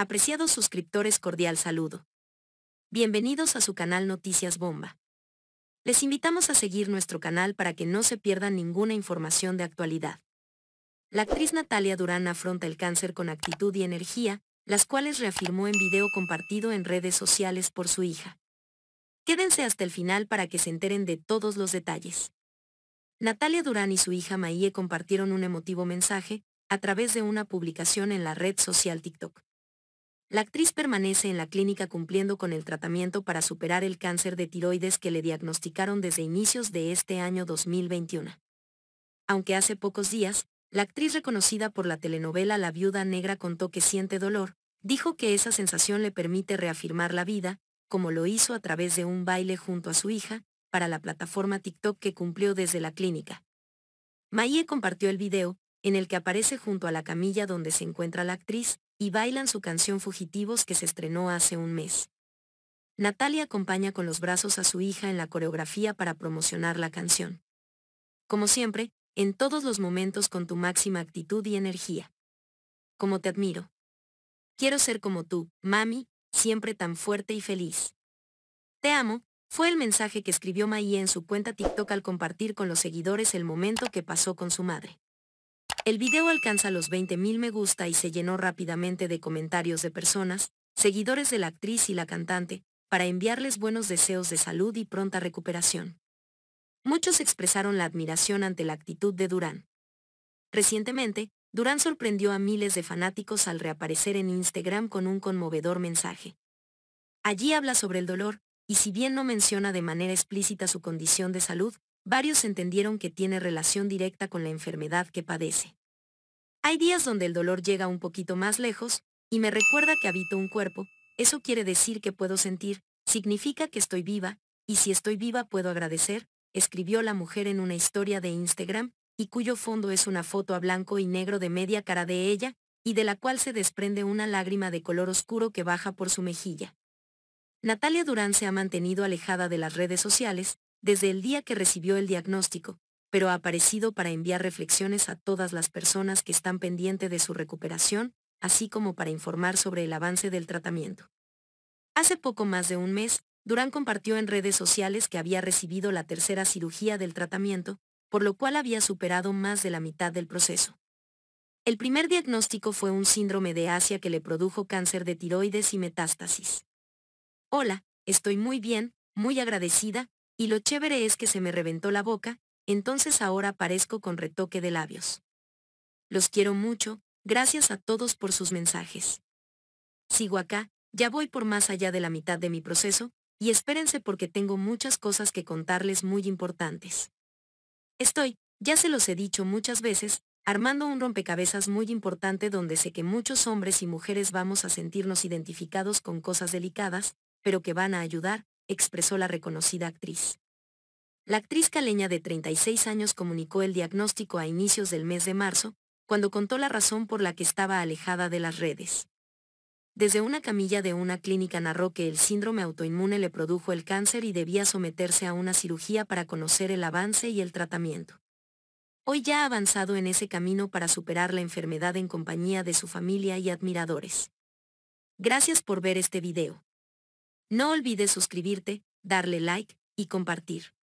Apreciados suscriptores, cordial saludo. Bienvenidos a su canal Noticias Bomba. Les invitamos a seguir nuestro canal para que no se pierdan ninguna información de actualidad. La actriz Natalia Durán afronta el cáncer con actitud y energía, las cuales reafirmó en video compartido en redes sociales por su hija. Quédense hasta el final para que se enteren de todos los detalles. Natalia Durán y su hija Maíe compartieron un emotivo mensaje a través de una publicación en la red social TikTok. La actriz permanece en la clínica cumpliendo con el tratamiento para superar el cáncer de tiroides que le diagnosticaron desde inicios de este año 2021. Aunque hace pocos días, la actriz reconocida por la telenovela La Viuda Negra contó que siente dolor, dijo que esa sensación le permite reafirmar la vida, como lo hizo a través de un baile junto a su hija, para la plataforma TikTok que cumplió desde la clínica. Maye compartió el video, en el que aparece junto a la camilla donde se encuentra la actriz, y bailan su canción Fugitivos que se estrenó hace un mes. Natalia acompaña con los brazos a su hija en la coreografía para promocionar la canción. Como siempre, en todos los momentos con tu máxima actitud y energía. Como te admiro. Quiero ser como tú, mami, siempre tan fuerte y feliz. Te amo, fue el mensaje que escribió Maía en su cuenta TikTok al compartir con los seguidores el momento que pasó con su madre. El video alcanza los 20.000 me gusta y se llenó rápidamente de comentarios de personas, seguidores de la actriz y la cantante, para enviarles buenos deseos de salud y pronta recuperación. Muchos expresaron la admiración ante la actitud de Durán. Recientemente, Durán sorprendió a miles de fanáticos al reaparecer en Instagram con un conmovedor mensaje. Allí habla sobre el dolor, y si bien no menciona de manera explícita su condición de salud, varios entendieron que tiene relación directa con la enfermedad que padece. Hay días donde el dolor llega un poquito más lejos, y me recuerda que habito un cuerpo, eso quiere decir que puedo sentir, significa que estoy viva, y si estoy viva puedo agradecer, escribió la mujer en una historia de Instagram, y cuyo fondo es una foto a blanco y negro de media cara de ella, y de la cual se desprende una lágrima de color oscuro que baja por su mejilla. Natalia Durán se ha mantenido alejada de las redes sociales, desde el día que recibió el diagnóstico, pero ha aparecido para enviar reflexiones a todas las personas que están pendientes de su recuperación, así como para informar sobre el avance del tratamiento. Hace poco más de un mes, Durán compartió en redes sociales que había recibido la tercera cirugía del tratamiento, por lo cual había superado más de la mitad del proceso. El primer diagnóstico fue un síndrome de Asia que le produjo cáncer de tiroides y metástasis. Hola, estoy muy bien, muy agradecida, y lo chévere es que se me reventó la boca, entonces ahora aparezco con retoque de labios. Los quiero mucho, gracias a todos por sus mensajes. Sigo acá, ya voy por más allá de la mitad de mi proceso, y espérense porque tengo muchas cosas que contarles muy importantes. Estoy, ya se los he dicho muchas veces, armando un rompecabezas muy importante donde sé que muchos hombres y mujeres vamos a sentirnos identificados con cosas delicadas, pero que van a ayudar, expresó la reconocida actriz. La actriz caleña de 36 años comunicó el diagnóstico a inicios del mes de marzo, cuando contó la razón por la que estaba alejada de las redes. Desde una camilla de una clínica narró que el síndrome autoinmune le produjo el cáncer y debía someterse a una cirugía para conocer el avance y el tratamiento. Hoy ya ha avanzado en ese camino para superar la enfermedad en compañía de su familia y admiradores. Gracias por ver este video. No olvides suscribirte, darle like y compartir.